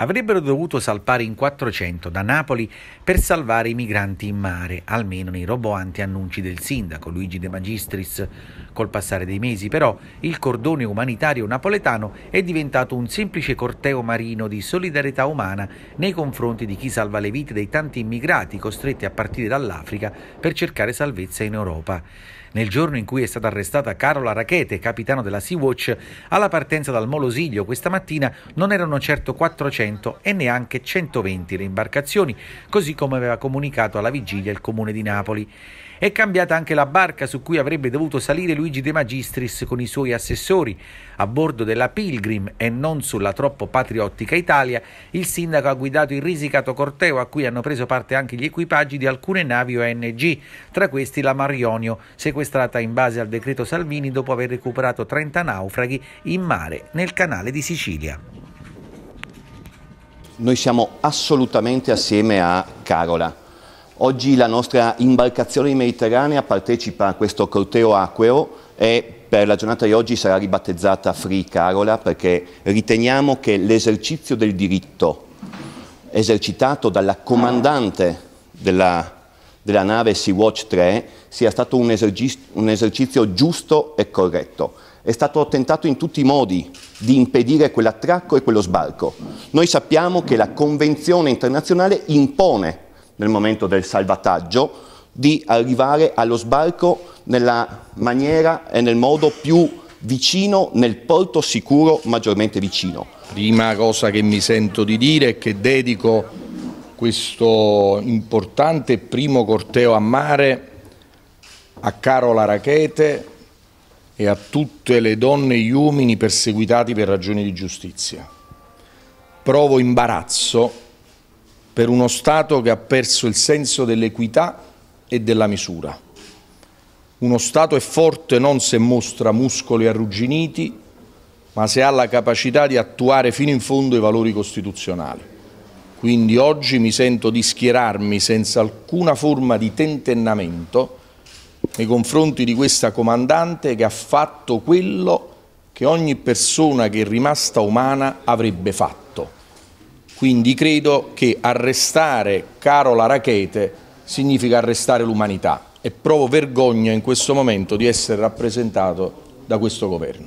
avrebbero dovuto salpare in 400 da Napoli per salvare i migranti in mare, almeno nei roboanti annunci del sindaco Luigi De Magistris. Col passare dei mesi però il cordone umanitario napoletano è diventato un semplice corteo marino di solidarietà umana nei confronti di chi salva le vite dei tanti immigrati costretti a partire dall'Africa per cercare salvezza in Europa. Nel giorno in cui è stata arrestata Carola Rachete, capitano della Sea-Watch, alla partenza dal Molosiglio questa mattina non erano certo 400 e neanche 120 le imbarcazioni, così come aveva comunicato alla vigilia il comune di Napoli. È cambiata anche la barca su cui avrebbe dovuto salire Luigi De Magistris con i suoi assessori. A bordo della Pilgrim e non sulla troppo patriottica Italia, il sindaco ha guidato il risicato corteo a cui hanno preso parte anche gli equipaggi di alcune navi ONG, tra questi la Marionio, sequestrata sequestrata in base al decreto Salvini dopo aver recuperato 30 naufraghi in mare nel canale di Sicilia. Noi siamo assolutamente assieme a Carola. Oggi la nostra imbarcazione mediterranea partecipa a questo corteo acqueo e per la giornata di oggi sarà ribattezzata Free Carola perché riteniamo che l'esercizio del diritto esercitato dalla comandante della della nave Sea-Watch 3 sia stato un, esergi- un esercizio giusto e corretto. È stato tentato in tutti i modi di impedire quell'attracco e quello sbarco. Noi sappiamo che la Convenzione internazionale impone, nel momento del salvataggio, di arrivare allo sbarco nella maniera e nel modo più vicino, nel porto sicuro maggiormente vicino. Prima cosa che mi sento di dire è che dedico questo importante primo corteo a mare a Carola Rachete e a tutte le donne e gli uomini perseguitati per ragioni di giustizia. Provo imbarazzo per uno Stato che ha perso il senso dell'equità e della misura. Uno Stato è forte non se mostra muscoli arrugginiti, ma se ha la capacità di attuare fino in fondo i valori costituzionali. Quindi oggi mi sento di schierarmi senza alcuna forma di tentennamento nei confronti di questa comandante che ha fatto quello che ogni persona che è rimasta umana avrebbe fatto. Quindi credo che arrestare Carola Rachete significa arrestare l'umanità e provo vergogna in questo momento di essere rappresentato da questo governo.